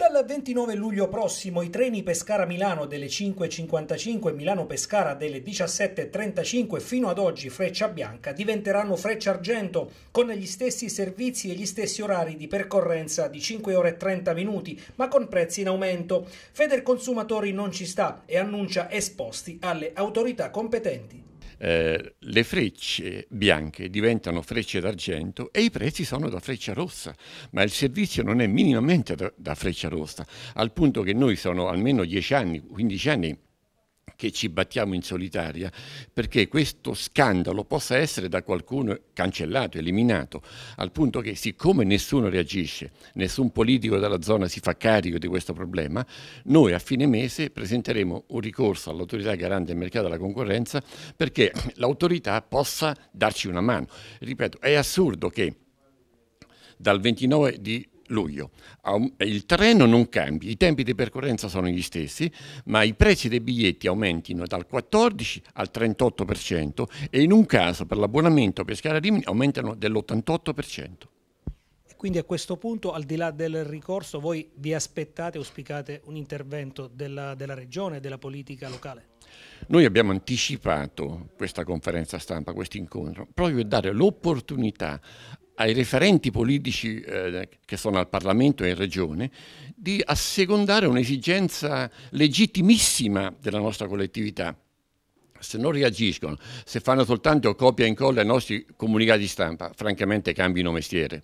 Dal 29 luglio prossimo i treni Pescara-Milano delle 5.55 e Milano-Pescara delle 17.35 fino ad oggi Freccia Bianca diventeranno Freccia Argento con gli stessi servizi e gli stessi orari di percorrenza di 5 ore e 30 minuti ma con prezzi in aumento. Feder Consumatori non ci sta e annuncia esposti alle autorità competenti. Eh, le frecce bianche diventano frecce d'argento e i prezzi sono da freccia rossa, ma il servizio non è minimamente da, da freccia rossa, al punto che noi sono almeno 10 anni, 15 anni che ci battiamo in solitaria perché questo scandalo possa essere da qualcuno cancellato, eliminato, al punto che siccome nessuno reagisce, nessun politico della zona si fa carico di questo problema, noi a fine mese presenteremo un ricorso all'autorità garante del mercato della concorrenza perché l'autorità possa darci una mano. Ripeto, è assurdo che dal 29 di luglio. Il treno non cambia, i tempi di percorrenza sono gli stessi, ma i prezzi dei biglietti aumentino dal 14 al 38% e in un caso per l'abbonamento Pescara Rimini aumentano dell'88%. Quindi a questo punto, al di là del ricorso, voi vi aspettate, auspicate un intervento della, della regione della politica locale? Noi abbiamo anticipato questa conferenza stampa, questo incontro, proprio per dare l'opportunità ai referenti politici eh, che sono al Parlamento e in Regione di assecondare un'esigenza legittimissima della nostra collettività. Se non reagiscono, se fanno soltanto copia e incolla ai nostri comunicati stampa, francamente cambino mestiere.